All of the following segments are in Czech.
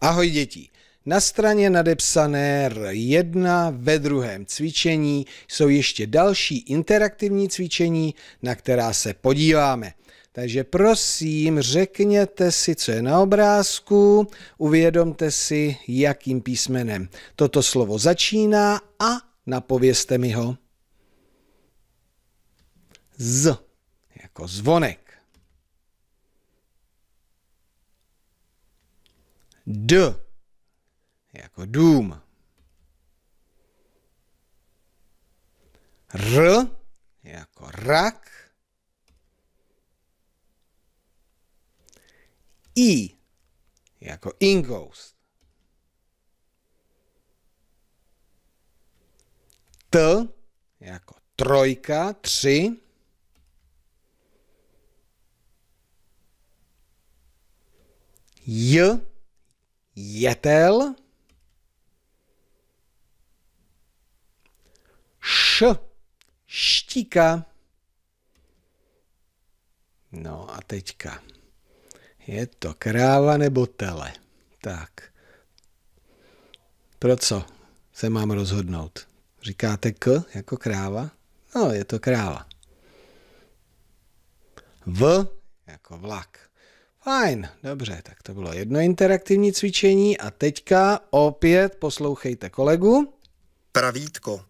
Ahoj děti. Na straně nadepsané R1 ve druhém cvičení jsou ještě další interaktivní cvičení, na která se podíváme. Takže prosím, řekněte si, co je na obrázku, uvědomte si, jakým písmenem toto slovo začíná a napověste mi ho. Z, jako zvonek. D jako dům. R jako rak. I jako ingoust. T jako trojka, tři. J jetel, š, štíka. No a teďka. Je to kráva nebo tele? Tak. Pro co se mám rozhodnout? Říkáte k jako kráva? No, je to kráva. V jako vlak. Fajn, dobře, tak to bylo jedno interaktivní cvičení a teďka opět poslouchejte kolegu. Pravítko.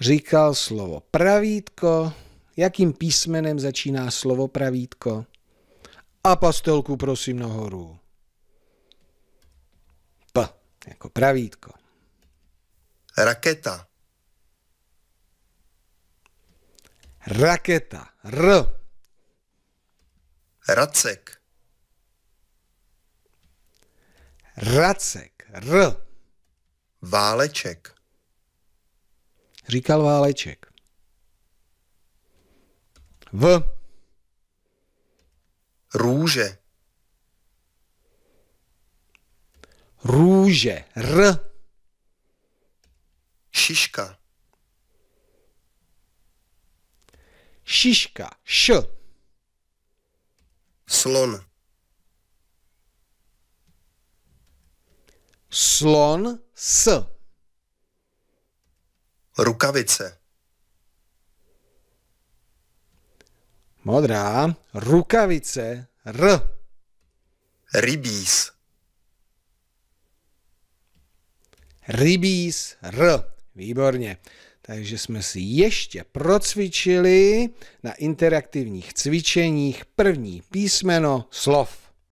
Říkal slovo pravítko. Jakým písmenem začíná slovo pravítko? A pastelku prosím nahoru. P, jako pravítko. Raketa. Raketa. R. Racek. Racek. R. Váleček. Říkal Váleček. V. Růže. Růže. R. Šiška. Šiška. Š. Slon. Slon s. Rukavice. Modrá. Rukavice. R. Rybíz. Rybíz. R. Výborně. Takže jsme si ještě procvičili na interaktivních cvičeních první písmeno slov.